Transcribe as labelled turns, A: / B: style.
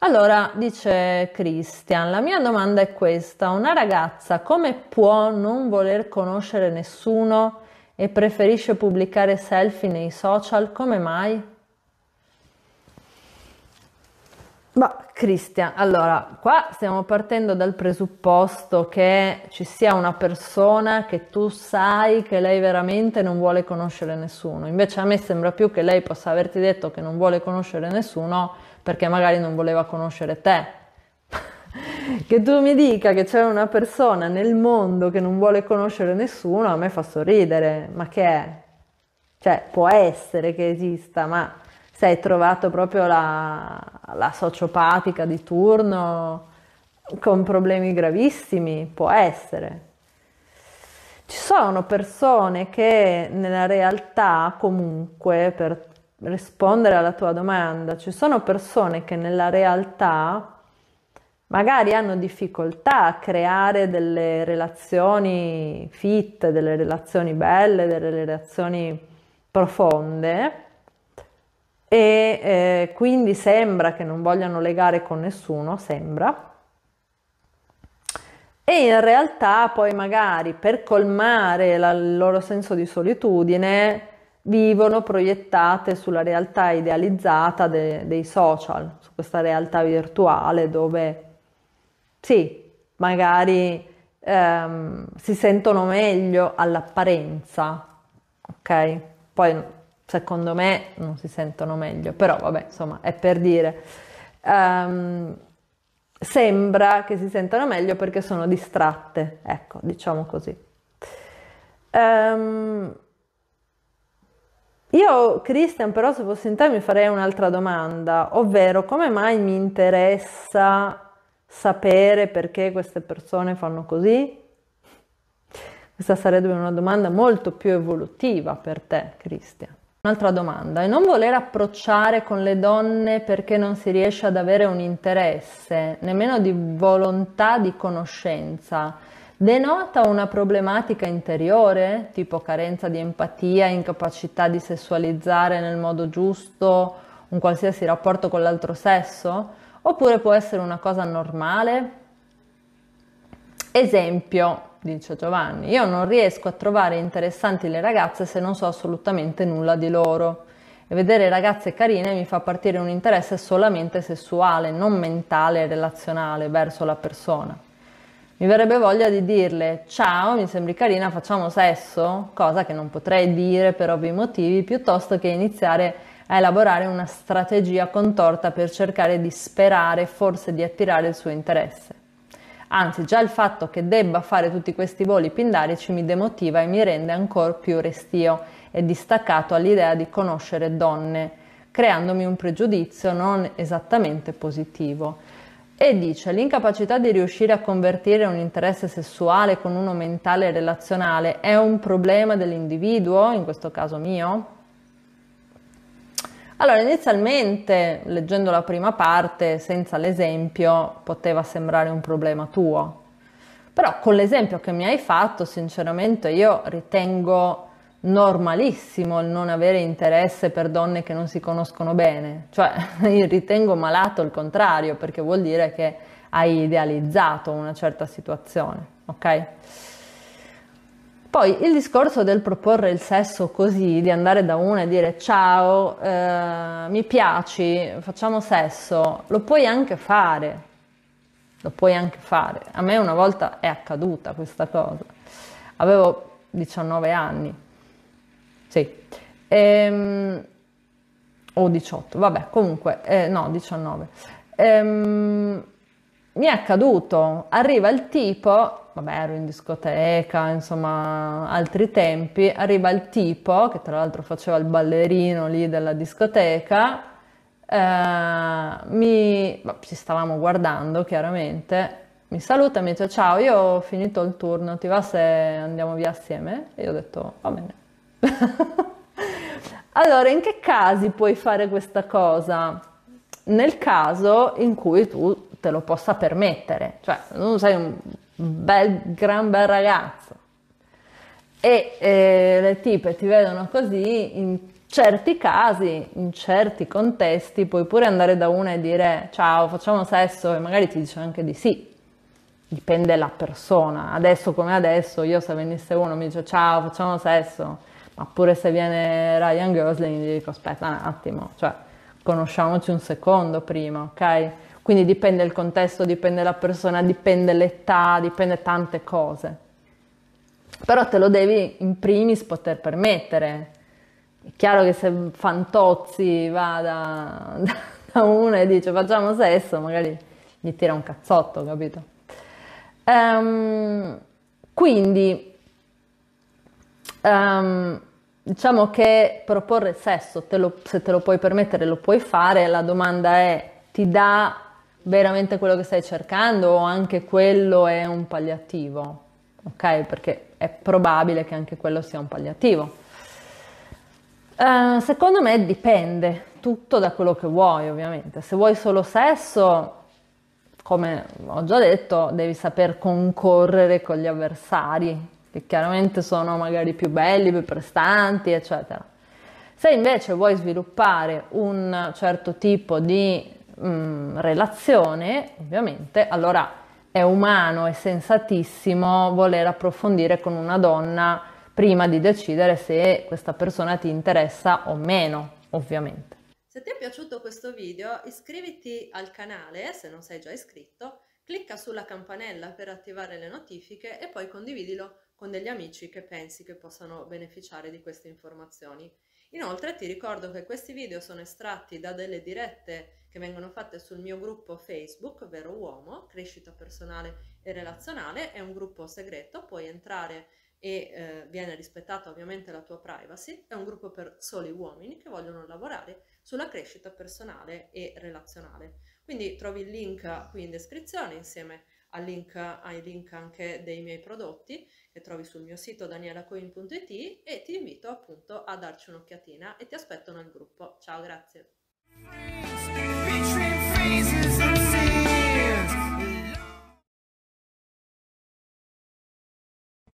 A: Allora dice Christian, la mia domanda è questa, una ragazza come può non voler conoscere nessuno e preferisce pubblicare selfie nei social? Come mai? Ma Cristian, allora, qua stiamo partendo dal presupposto che ci sia una persona che tu sai che lei veramente non vuole conoscere nessuno. Invece a me sembra più che lei possa averti detto che non vuole conoscere nessuno perché magari non voleva conoscere te. che tu mi dica che c'è una persona nel mondo che non vuole conoscere nessuno, a me fa sorridere, ma che è? Cioè, può essere che esista, ma sei trovato proprio la, la sociopatica di turno con problemi gravissimi, può essere. Ci sono persone che nella realtà comunque per rispondere alla tua domanda, ci sono persone che nella realtà magari hanno difficoltà a creare delle relazioni fit, delle relazioni belle, delle relazioni profonde e eh, quindi sembra che non vogliano legare con nessuno, sembra. E in realtà poi magari per colmare la, il loro senso di solitudine vivono proiettate sulla realtà idealizzata de, dei social, su questa realtà virtuale dove sì, magari ehm, si sentono meglio all'apparenza, ok? Poi secondo me non si sentono meglio, però vabbè, insomma, è per dire. Ehm, sembra che si sentano meglio perché sono distratte, ecco, diciamo così. Ehm, io, Christian, però se fossi in te mi farei un'altra domanda, ovvero come mai mi interessa sapere perché queste persone fanno così? Questa sarebbe una domanda molto più evolutiva per te, Christian. Un'altra domanda, e non voler approcciare con le donne perché non si riesce ad avere un interesse, nemmeno di volontà di conoscenza denota una problematica interiore, tipo carenza di empatia, incapacità di sessualizzare nel modo giusto un qualsiasi rapporto con l'altro sesso, oppure può essere una cosa normale. Esempio, dice Giovanni, io non riesco a trovare interessanti le ragazze se non so assolutamente nulla di loro. E vedere ragazze carine mi fa partire un interesse solamente sessuale, non mentale e relazionale verso la persona. Mi verrebbe voglia di dirle ciao, mi sembri carina, facciamo sesso, cosa che non potrei dire per ovvi motivi, piuttosto che iniziare a elaborare una strategia contorta per cercare di sperare forse di attirare il suo interesse. Anzi, già il fatto che debba fare tutti questi voli pindarici mi demotiva e mi rende ancora più restio e distaccato all'idea di conoscere donne, creandomi un pregiudizio non esattamente positivo e dice l'incapacità di riuscire a convertire un interesse sessuale con uno mentale e relazionale è un problema dell'individuo, in questo caso mio? Allora, inizialmente, leggendo la prima parte, senza l'esempio, poteva sembrare un problema tuo. Però con l'esempio che mi hai fatto, sinceramente, io ritengo normalissimo il non avere interesse per donne che non si conoscono bene, cioè io ritengo malato il contrario perché vuol dire che hai idealizzato una certa situazione, ok? Poi il discorso del proporre il sesso così, di andare da una e dire ciao, eh, mi piaci, facciamo sesso, lo puoi anche fare, lo puoi anche fare. A me una volta è accaduta questa cosa, avevo 19 anni sì. Ehm, o 18, vabbè, comunque, eh, no, 19. Ehm, mi è accaduto, arriva il tipo, vabbè ero in discoteca, insomma altri tempi, arriva il tipo che tra l'altro faceva il ballerino lì della discoteca, eh, mi, beh, ci stavamo guardando chiaramente, mi saluta e mi dice ciao, io ho finito il turno, ti va se andiamo via assieme? E io ho detto va bene. allora, in che casi puoi fare questa cosa? Nel caso in cui tu te lo possa permettere, cioè non sei un bel, gran bel ragazzo e eh, le tipe ti vedono così, in certi casi, in certi contesti, puoi pure andare da una e dire ciao, facciamo sesso e magari ti dice anche di sì. Dipende la persona. Adesso come adesso, io se venisse uno mi dice ciao, facciamo sesso ma pure se viene Ryan Gosling gli dico aspetta un attimo, cioè conosciamoci un secondo prima, ok? Quindi dipende il contesto, dipende la persona, dipende l'età, dipende tante cose. Però te lo devi in primis poter permettere. È chiaro che se Fantozzi va da, da, da uno e dice facciamo sesso, magari gli tira un cazzotto, capito? Um, quindi um, Diciamo che proporre sesso, te lo, se te lo puoi permettere, lo puoi fare. La domanda è: ti dà veramente quello che stai cercando o anche quello è un palliativo? Ok, perché è probabile che anche quello sia un palliativo. Uh, secondo me dipende tutto da quello che vuoi, ovviamente. Se vuoi solo sesso, come ho già detto, devi saper concorrere con gli avversari che chiaramente sono magari più belli, più prestanti, eccetera. Se invece vuoi sviluppare un certo tipo di mh, mm, relazione, ovviamente, allora è umano e sensatissimo voler approfondire con una donna prima di decidere se questa persona ti interessa o meno, ovviamente. Se ti è piaciuto questo video, iscriviti al canale se non sei già iscritto, clicca sulla campanella per attivare le notifiche e poi condividilo con degli amici che pensi che possano beneficiare di queste informazioni. Inoltre ti ricordo che questi video sono estratti da delle dirette che vengono fatte sul mio gruppo Facebook, ovvero Uomo, Crescita Personale e Relazionale, è un gruppo segreto, puoi entrare e eh, viene rispettata ovviamente la tua privacy, è un gruppo per soli uomini che vogliono lavorare sulla crescita personale e relazionale. Quindi trovi il link qui in descrizione insieme a al link, ai link anche dei miei prodotti che trovi sul mio sito danielacoin.it e ti invito appunto a darci un'occhiatina e ti aspetto nel gruppo. Ciao, grazie.